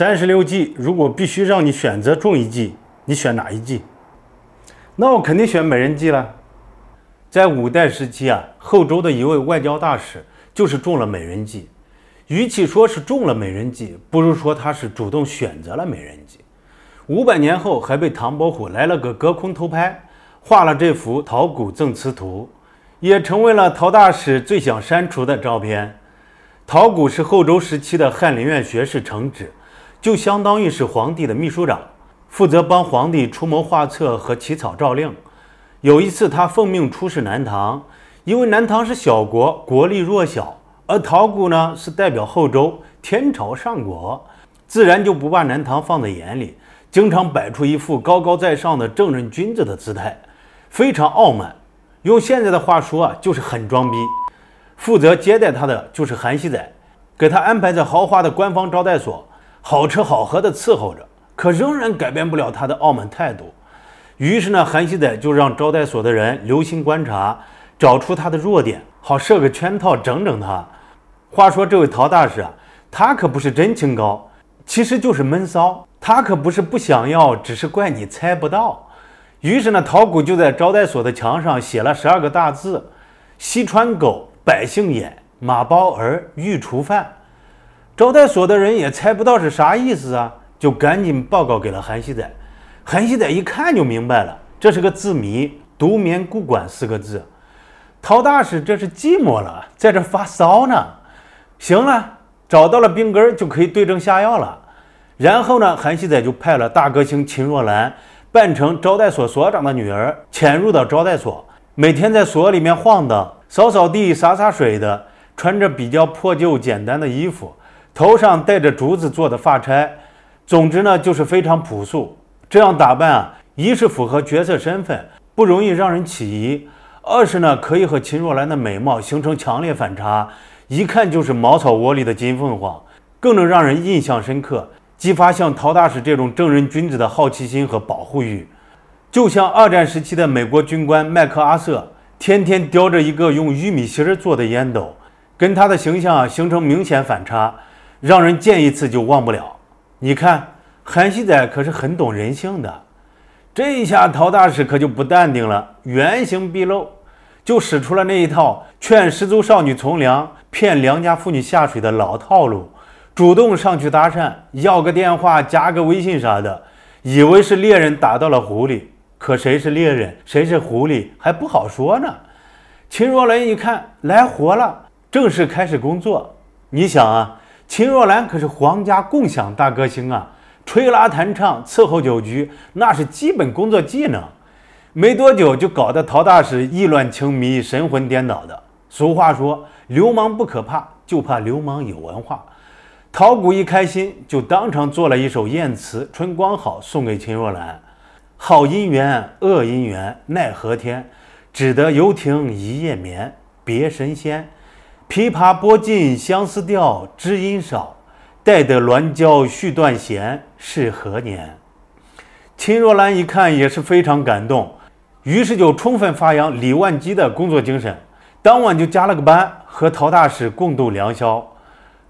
三十六计，如果必须让你选择中一计，你选哪一计？那我肯定选美人计了。在五代时期啊，后周的一位外交大使就是中了美人计。与其说是中了美人计，不如说他是主动选择了美人计。五百年后还被唐伯虎来了个隔空偷拍，画了这幅《陶谷赠词图》，也成为了陶大使最想删除的照片。陶谷是后周时期的翰林院学士程致。就相当于是皇帝的秘书长，负责帮皇帝出谋划策和起草诏令。有一次，他奉命出使南唐，因为南唐是小国，国力弱小，而陶谷呢是代表后周天朝上国，自然就不把南唐放在眼里，经常摆出一副高高在上的正人君子的姿态，非常傲慢。用现在的话说啊，就是很装逼。负责接待他的就是韩熙载，给他安排在豪华的官方招待所。好吃好喝的伺候着，可仍然改变不了他的傲慢态度。于是呢，韩熙载就让招待所的人留心观察，找出他的弱点，好设个圈套，整整他。话说这位陶大师啊，他可不是真清高，其实就是闷骚。他可不是不想要，只是怪你猜不到。于是呢，陶谷就在招待所的墙上写了十二个大字：西川狗，百姓眼，马包儿，御厨饭。”招待所的人也猜不到是啥意思啊，就赶紧报告给了韩熙载。韩熙载一看就明白了，这是个字谜，“独眠孤馆”四个字。陶大使这是寂寞了，在这发骚呢。行了，找到了病根儿，就可以对症下药了。然后呢，韩熙载就派了大歌星秦若兰扮成招待所所长的女儿，潜入到招待所，每天在所里面晃荡，扫扫地、洒洒水的，穿着比较破旧简单的衣服。头上戴着竹子做的发钗，总之呢就是非常朴素。这样打扮啊，一是符合角色身份，不容易让人起疑；二是呢可以和秦若兰的美貌形成强烈反差，一看就是茅草窝里的金凤凰，更能让人印象深刻，激发像陶大使这种正人君子的好奇心和保护欲。就像二战时期的美国军官麦克阿瑟，天天叼着一个用玉米芯儿做的烟斗，跟他的形象啊形成明显反差。让人见一次就忘不了。你看韩熙载可是很懂人性的，这一下陶大使可就不淡定了，原形毕露，就使出了那一套劝失足少女从良、骗良家妇女下水的老套路，主动上去搭讪，要个电话、加个微信啥的，以为是猎人打到了狐狸，可谁是猎人，谁是狐狸还不好说呢。秦若雷一看来活了，正式开始工作。你想啊。秦若兰可是皇家共享大歌星啊，吹拉弹唱伺候酒局那是基本工作技能。没多久就搞得陶大使意乱情迷、神魂颠倒的。俗话说，流氓不可怕，就怕流氓有文化。陶谷一开心，就当场做了一首艳词《春光好》送给秦若兰。好姻缘，恶姻缘，奈何天？只得游亭一夜眠，别神仙。琵琶拨尽相思调，知音少。待得鸾娇续断弦，是何年？秦若兰一看也是非常感动，于是就充分发扬李万基的工作精神，当晚就加了个班，和陶大使共度良宵。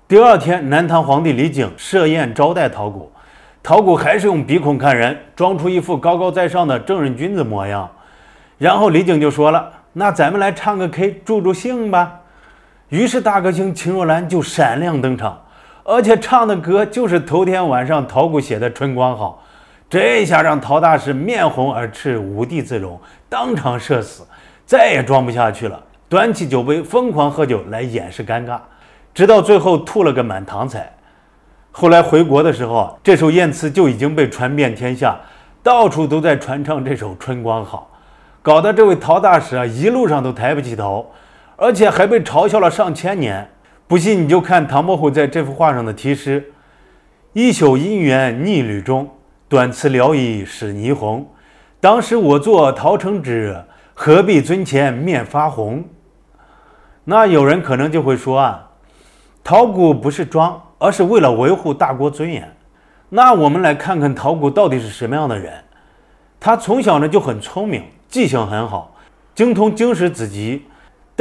第二天，南唐皇帝李璟设宴招待陶谷，陶谷还是用鼻孔看人，装出一副高高在上的正人君子模样。然后李璟就说了：“那咱们来唱个 K 助助兴吧。”于是，大歌星秦若兰就闪亮登场，而且唱的歌就是头天晚上陶谷写的《春光好》。这下让陶大师面红耳赤、无地自容，当场社死，再也装不下去了，端起酒杯疯狂喝酒来掩饰尴尬，直到最后吐了个满堂彩。后来回国的时候，这首艳词就已经被传遍天下，到处都在传唱这首《春光好》，搞得这位陶大使啊，一路上都抬不起头。而且还被嘲笑了上千年，不信你就看唐伯虎在这幅画上的题诗：“一宿姻缘逆旅中，短词聊以使霓虹。当时我作陶城纸，何必尊前面发红？”那有人可能就会说啊，陶谷不是装，而是为了维护大国尊严。那我们来看看陶谷到底是什么样的人。他从小呢就很聪明，记性很好，精通经史子集。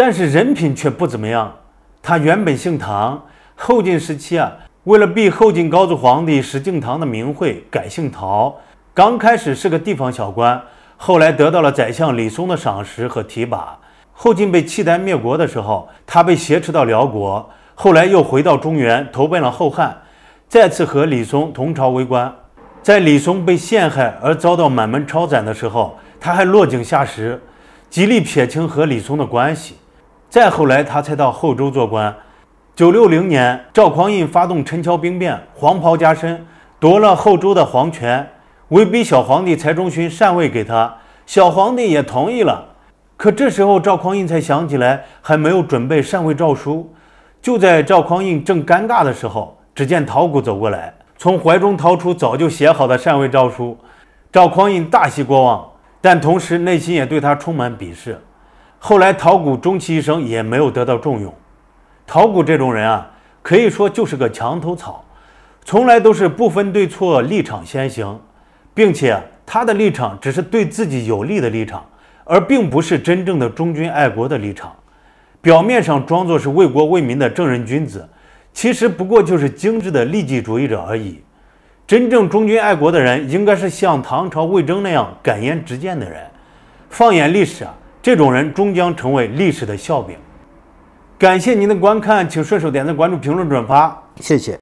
但是人品却不怎么样。他原本姓唐，后晋时期啊，为了避后晋高祖皇帝石敬瑭的名讳，改姓陶。刚开始是个地方小官，后来得到了宰相李松的赏识和提拔。后晋被契丹灭国的时候，他被挟持到辽国，后来又回到中原，投奔了后汉，再次和李松同朝为官。在李松被陷害而遭到满门抄斩的时候，他还落井下石，极力撇清和李松的关系。再后来，他才到后周做官。九六零年，赵匡胤发动陈桥兵变，黄袍加身，夺了后周的皇权，威逼小皇帝柴中勋禅位给他，小皇帝也同意了。可这时候，赵匡胤才想起来还没有准备禅位诏书。就在赵匡胤正尴尬的时候，只见陶谷走过来，从怀中掏出早就写好的禅位诏书。赵匡胤大喜过望，但同时内心也对他充满鄙视。后来陶谷终其一生也没有得到重用，陶谷这种人啊，可以说就是个墙头草，从来都是不分对错，立场先行，并且他的立场只是对自己有利的立场，而并不是真正的忠君爱国的立场。表面上装作是为国为民的正人君子，其实不过就是精致的利己主义者而已。真正忠君爱国的人，应该是像唐朝魏征那样敢言直谏的人。放眼历史啊。这种人终将成为历史的笑柄。感谢您的观看，请顺手点赞、关注、评论、转发，谢谢。